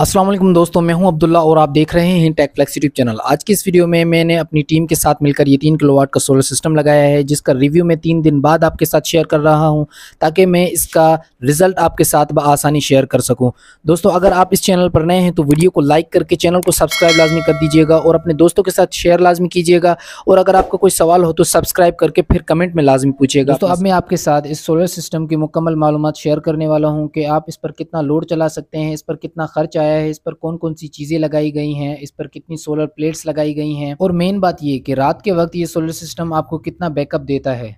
असलम दोस्तों मैं हूं अब्दुल्ला और आप देख रहे हैं टेक फ्लेक्स यूट्यूब चैनल आज की इस वीडियो में मैंने अपनी टीम के साथ मिलकर ये तीन किलोवाट का सोलर सिस्टम लगाया है जिसका रिव्यू मैं तीन दिन बाद आपके साथ शेयर कर रहा हूं ताकि मैं इसका रिजल्ट आपके साथ आसानी शेयर कर सकूं दोस्तों अगर आप इस चैनल पर नए हैं तो वीडियो को लाइक करके चैनल को सब्सक्राइब लाजमी कर दीजिएगा और अपने दोस्तों के साथ शेयर लाजमी कीजिएगा और अगर आपका कोई सवाल हो तो सब्सक्राइब करके फिर कमेंट में लाजमी पूछेगा तो अब मैं आपके साथ इस सोलर सिस्टम की मुकम्मल मालूम शेयर करने वाला हूँ कि आप इस पर कितना लोड चला सकते हैं इस पर कितना खर्च आया लगाया है इस पर कौन कौन सी चीजें लगाई गई हैं इस पर कितनी सोलर प्लेट्स लगाई गई हैं और मेन बात ये कि रात के वक्त ये सोलर सिस्टम आपको कितना बैकअप देता है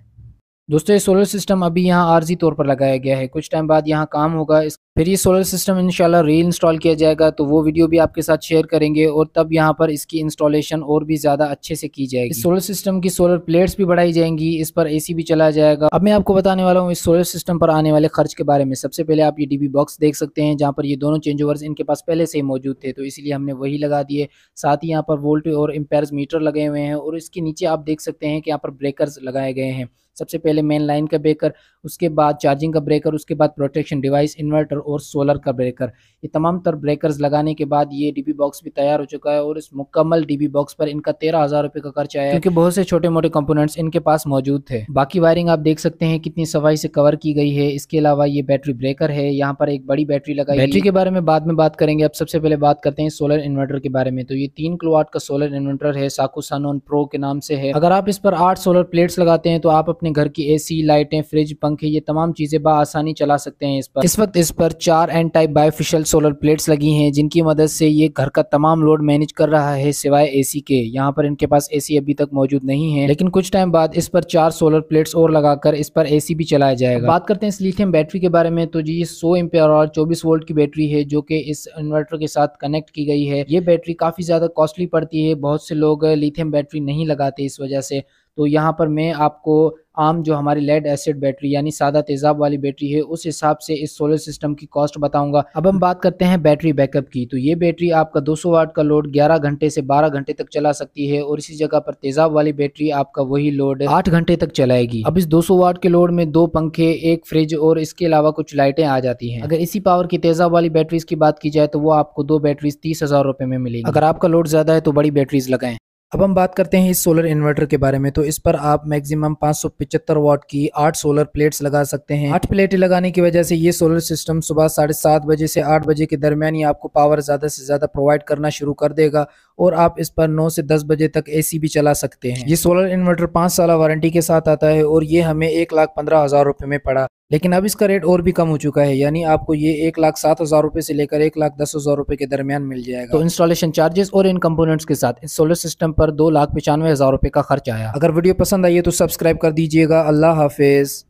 दोस्तों ये सोलर सिस्टम अभी यहाँ आर्जी तौर पर लगाया गया है कुछ टाइम बाद यहाँ काम होगा इस फिर ये सोलर सिस्टम इंशाल्लाह री इंस्टॉल किया जाएगा तो वो वीडियो भी आपके साथ शेयर करेंगे और तब यहाँ पर इसकी इंस्टॉलेशन और भी ज़्यादा अच्छे से की जाएगी इस सोलर सिस्टम की सोलर प्लेट्स भी बढ़ाई जाएंगी इस पर एसी भी चला जाएगा अब मैं आपको बताने वाला हूँ इस सोलर सिस्टम पर आने वाले खर्च के बारे में सबसे पहले आप ये डीबी बॉक्स देख सकते हैं जहाँ पर ये दोनों चेंज ओवर्स इनके पास पहले से ही मौजूद थे तो इसलिए हमने वही लगा दिए साथ ही यहाँ पर वोल्ट और इम्पेयर मीटर लगे हुए हैं और इसके नीचे आप देख सकते हैं कि यहाँ पर ब्रेकर्स लगाए गए हैं सबसे पहले मेन लाइन का ब्रेकर उसके बाद चार्जिंग का ब्रेकर उसके बाद प्रोटेक्शन डिवाइस इन्वर्टर और सोलर का ब्रेकर ये तमाम तर ब्रेकर लगाने के बाद ये डीबी बॉक्स भी तैयार हो चुका है और इस मुकम्मल डीबी बॉक्स पर इनका तेरह हज़ार रुपए का खर्चा आया क्योंकि बहुत से छोटे मोटे कंपोनेंट्स इनके पास मौजूद थे बाकी वायरिंग आप देख सकते हैं कितनी सफाई से कवर की गई है इसके अलावा ये बैटरी ब्रेकर है यहाँ पर एक बड़ी बैटरी लगाई बैटरी के बारे में बाद में बात करेंगे अब सबसे पहले बात करते हैं सोलर इन्वर्टर के बारे में तो ये तीन किलोवाट का सोलर इन्वर्टर है साकुसानोन प्रो के नाम से है अगर आप इस पर आठ सोलर प्लेट्स लगाते हैं तो आप अपने अपने घर की एसी लाइटें फ्रिज पंखे ये तमाम चीज़ें आसानी चला सकते हैं इस पर इस वक्त इस पर चार N type bifacial solar plates लगी हैं जिनकी मदद से ये घर का तमाम लोड मैनेज कर रहा है सिवाय एसी के यहाँ पर इनके पास एसी अभी तक मौजूद नहीं है लेकिन कुछ टाइम बाद इस पर चार सोलर प्लेट्स और लगाकर इस पर एसी भी चलाया जाएगा बात करते हैं इस लिथियम बैटरी के बारे में तो जी ये सौ एम्पेयर और चौबीस वोल्ट की बैटरी है जो की इस इन्वर्टर के साथ कनेक्ट की गई है ये बैटरी काफी ज्यादा कॉस्टली पड़ती है बहुत से लोग लिथियम बैटरी नहीं लगाते इस वजह से तो यहाँ पर मैं आपको आम जो हमारी लेड एसिड बैटरी यानी सादा तेजाब वाली बैटरी है उस हिसाब से इस सोलर सिस्टम की कॉस्ट बताऊंगा अब हम बात करते हैं बैटरी बैकअप की तो ये बैटरी आपका 200 वाट का लोड 11 घंटे से 12 घंटे तक चला सकती है और इसी जगह पर तेजाब वाली बैटरी आपका वही लोड 8 घंटे तक चलाएगी अब इस दो वाट के लोड में दो पंखे एक फ्रिज और इसके अलावा कुछ लाइटें आ जाती है अगर इसी पावर की तेजाब वाली बैटरीज की बात की जाए तो वो आपको दो बैटरीज तीस हजार में मिलेगी अगर आपका लोड ज्यादा है तो बड़ी बैटरीज लगाए अब हम बात करते हैं इस सोलर इन्वर्टर के बारे में तो इस पर आप मैक्सिमम 575 वाट की आठ सोलर प्लेट्स लगा सकते हैं आठ प्लेटें लगाने की वजह से ये सोलर सिस्टम सुबह साढ़े सात बजे से आठ बजे के दरमियान ही आपको पावर ज़्यादा से ज़्यादा प्रोवाइड करना शुरू कर देगा और आप इस पर 9 से 10 बजे तक एसी भी चला सकते हैं ये सोलर इन्वर्टर 5 साल वारंटी के साथ आता है और ये हमें एक लाख पंद्रह हज़ार रुपये में पड़ा लेकिन अब इसका रेट और भी कम हो चुका है यानी आपको ये एक लाख सात हज़ार रुपए से लेकर एक लाख दस हज़ार रुपए के दरमियान मिल जाएगा तो इंस्टॉलेशन चार्जेस और इन कंपोनेंट्स के साथ इस सोलर सिस्टम पर दो लाख पचानवे हज़ार रुपए का खर्च आया अगर वीडियो पसंद आई है तो सब्सक्राइब कर दीजिएगा अल्लाह हाफिज़